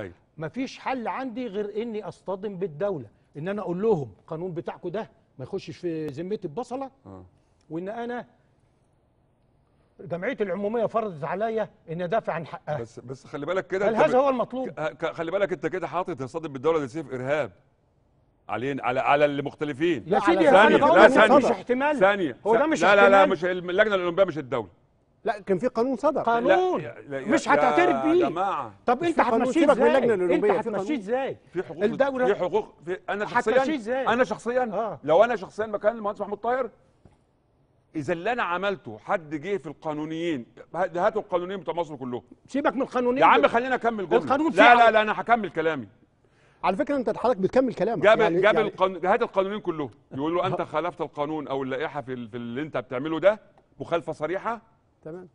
هاي. مفيش حل عندي غير اني اصطدم بالدوله ان انا اقول لهم القانون بتاعكم ده ما يخشش في ذمتي البصله آه. وان انا جمعيه العموميه فرضت عليا اني ادافع عن حقها بس بس خلي بالك كده هل هذا هو المطلوب خلي بالك انت كده حاطط تصادم بالدوله ده سيف ارهاب علينا على على المختلفين يا سيدي ثانية لا ثانية مش احتمال ثانية هو ده مش لا لا لا مش اللجنة الأولمبية مش الدولة لا كان في قانون صدر قانون لا لا مش هتعترف بيه يا جماعه طب انت هتمشيه ازاي انت هتمشيه ازاي في حقوق الدوله في حقوق في انا شخصيا انا شخصيا آه. لو انا شخصيا مكان المهندس محمود طاهر اذا اللي انا عملته حد جه في القانونيين هاتوا القانونيين بتوع مصر كلهم سيبك من القانونيين يا عم خلينا اكمل جمله القانون لا لا لا انا هكمل كلامي على فكره انت حضرتك بتكمل كلامك جاب يعني جاب يعني القانون هات القانونيين كلهم يقول له انت خالفت القانون او اللائحه في اللي انت بتعمله ده مخالفه صريحه تمام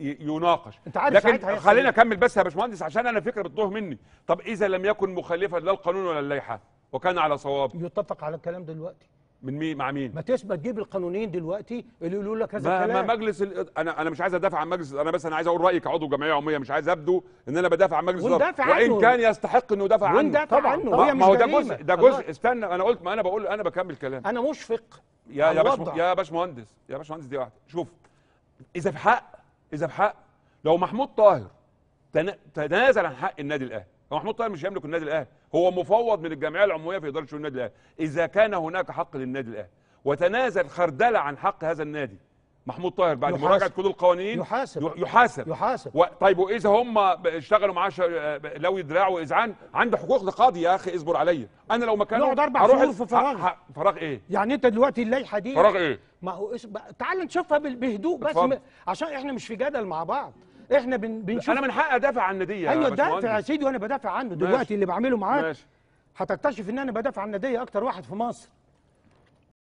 يناقش انت عارف لكن خلينا إيه؟ اكمل بس يا باشمهندس عشان انا فكره بتتوه مني طب اذا لم يكن مخالفا لا القانون ولا اللائحه وكان على صواب يتفق على الكلام دلوقتي من مين مع مين ما تسمع تجيب القانونين دلوقتي اللي يقولوا لك هذا الكلام ما مجلس ال... انا انا مش عايز ادافع عن مجلس انا بس انا عايز اقول رايي كعضو جمعيه عموميه مش عايز ابدو ان انا بدافع عن مجلس وندافع عنه وان كان يستحق انه يدافع عنه وندافع عنه, عنه. ما, ما هو ده جزء ده جزء استنى انا قلت ما انا بقول انا بكمل كلام انا مشفق يا يا باشمهندس يا باشمهندس دي واحده شوف اذا بحق اذا بحق لو محمود طاهر تنازل عن حق النادي الاهلي هو محمود طاهر مش يملك النادي الاهلي هو مفوض من الجمعيه العموميه في اداره شؤون النادي الاهلي اذا كان هناك حق للنادي الاهلي وتنازل خردله عن حق هذا النادي محمود طاهر بعد يحاسب. مراجعه كل القوانين يحاسب يحاسب, يحاسب. و... طيب واذا هم اشتغلوا معاه ش... لو يدراع واذعان عنده حقوق لقاضي يا اخي اصبر عليا انا لو مكانه نقعد اربع شهور في فراغ ه... ه... فراغ ايه يعني انت دلوقتي اللائحه دي فراغ ايه ما هو ب... تعال نشوفها بهدوء بس م... عشان احنا مش في جدل مع بعض احنا بن... بنشوف انا من حقي ادافع عن النديه ايوه دافع يا سيدي وانا بدافع عنه دلوقتي ماشي. اللي بعمله معاك هتكتشف ان انا بدافع عن النادي اكتر واحد في مصر